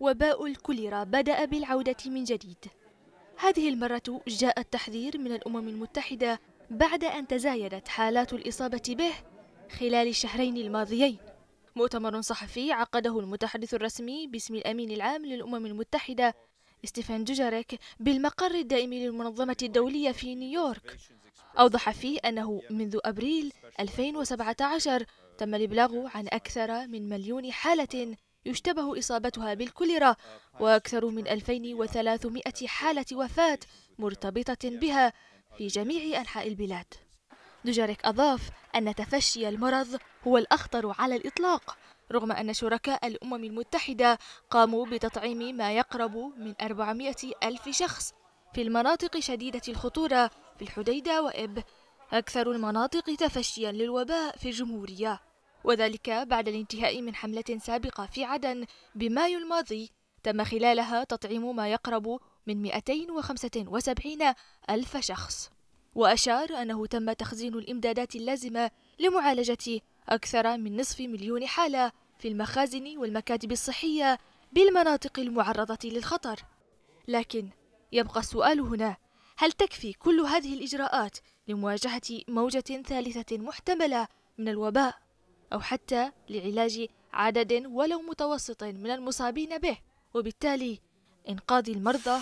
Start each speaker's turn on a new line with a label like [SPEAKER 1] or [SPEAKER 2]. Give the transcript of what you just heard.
[SPEAKER 1] وباء الكوليرا بدأ بالعودة من جديد هذه المرة جاء التحذير من الأمم المتحدة بعد أن تزايدت حالات الإصابة به خلال الشهرين الماضيين مؤتمر صحفي عقده المتحدث الرسمي باسم الأمين العام للأمم المتحدة ستيفان دوجاريك بالمقر الدائم للمنظمة الدولية في نيويورك أوضح فيه أنه منذ أبريل 2017 تم الإبلاغ عن أكثر من مليون حالة يشتبه إصابتها بالكوليرا وأكثر من 2300 حالة وفاة مرتبطة بها في جميع أنحاء البلاد دجارك أضاف أن تفشي المرض هو الأخطر على الإطلاق رغم أن شركاء الأمم المتحدة قاموا بتطعيم ما يقرب من 400 ألف شخص في المناطق شديدة الخطورة في الحديدة وإب أكثر المناطق تفشيا للوباء في الجمهورية وذلك بعد الانتهاء من حملة سابقة في عدن بمايو الماضي تم خلالها تطعيم ما يقرب من 275 ألف شخص وأشار أنه تم تخزين الإمدادات اللازمة لمعالجة أكثر من نصف مليون حالة في المخازن والمكاتب الصحية بالمناطق المعرضة للخطر لكن يبقى السؤال هنا هل تكفي كل هذه الإجراءات لمواجهة موجة ثالثة محتملة من الوباء؟ أو حتى لعلاج عدد ولو متوسط من المصابين به وبالتالي إنقاذ المرضى